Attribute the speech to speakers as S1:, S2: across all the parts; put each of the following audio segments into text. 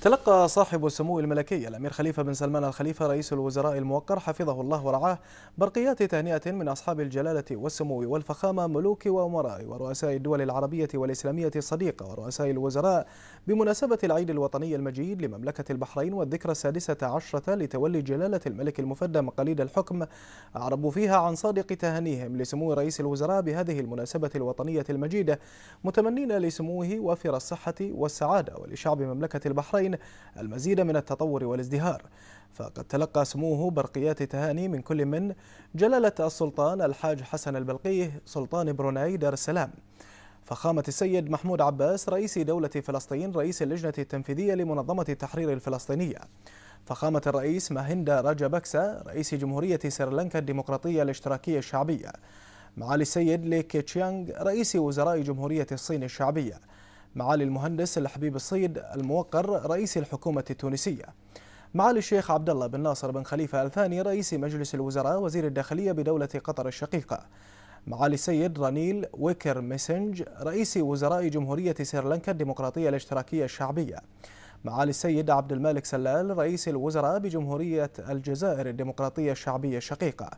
S1: تلقى صاحب السمو الملكي الأمير خليفة بن سلمان الخليفة رئيس الوزراء الموقر حفظه الله ورعاه برقيات تهنئة من أصحاب الجلالة والسمو والفخامة ملوك وأمراء ورؤساء الدول العربية والإسلامية الصديقة ورؤساء الوزراء بمناسبة العيد الوطني المجيد لمملكة البحرين والذكرى السادسة عشرة لتولي جلالة الملك المفدى مقاليد الحكم أعربوا فيها عن صادق تهانيهم لسمو رئيس الوزراء بهذه المناسبة الوطنية المجيدة متمنين لسموه وافر الصحة والسعادة ولشعب مملكة البحرين البحرين المزيد من التطور والازدهار فقد تلقى سموه برقيات تهاني من كل من جلالة السلطان الحاج حسن البلقيه سلطان بروناي دار السلام فخامة السيد محمود عباس رئيس دولة فلسطين رئيس اللجنة التنفيذية لمنظمة التحرير الفلسطينية فخامة الرئيس ماهندا بكسا رئيس جمهورية سريلانكا الديمقراطية الاشتراكية الشعبية معالي السيد لي كيتشيانغ رئيس وزراء جمهورية الصين الشعبية معالي المهندس الحبيب الصيد الموقر رئيس الحكومة التونسية معالي الشيخ عبد الله بن ناصر بن خليفة الثاني رئيس مجلس الوزراء وزير الداخلية بدولة قطر الشقيقة معالي السيد رانيل ويكر ميسنج رئيس وزراء جمهورية سريلانكا الديمقراطية الاشتراكية الشعبية معالي السيد عبد المالك سلال رئيس الوزراء بجمهورية الجزائر الديمقراطية الشعبية الشقيقة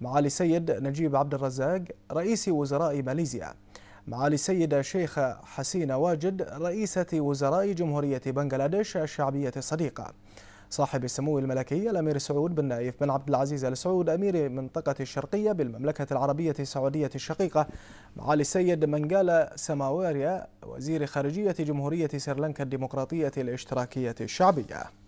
S1: معالي السيد نجيب عبد الرزاق رئيس وزراء ماليزيا معالي السيدة شيخة حسينة واجد رئيسة وزراء جمهورية بنغلاديش الشعبية الصديقة صاحب السمو الملكي الأمير سعود بن نايف بن عبد العزيز آل سعود أمير منطقة الشرقية بالمملكة العربية السعودية الشقيقة معالي السيد منقالة سماواريا وزير خارجية جمهورية سريلانكا الديمقراطية الاشتراكية الشعبية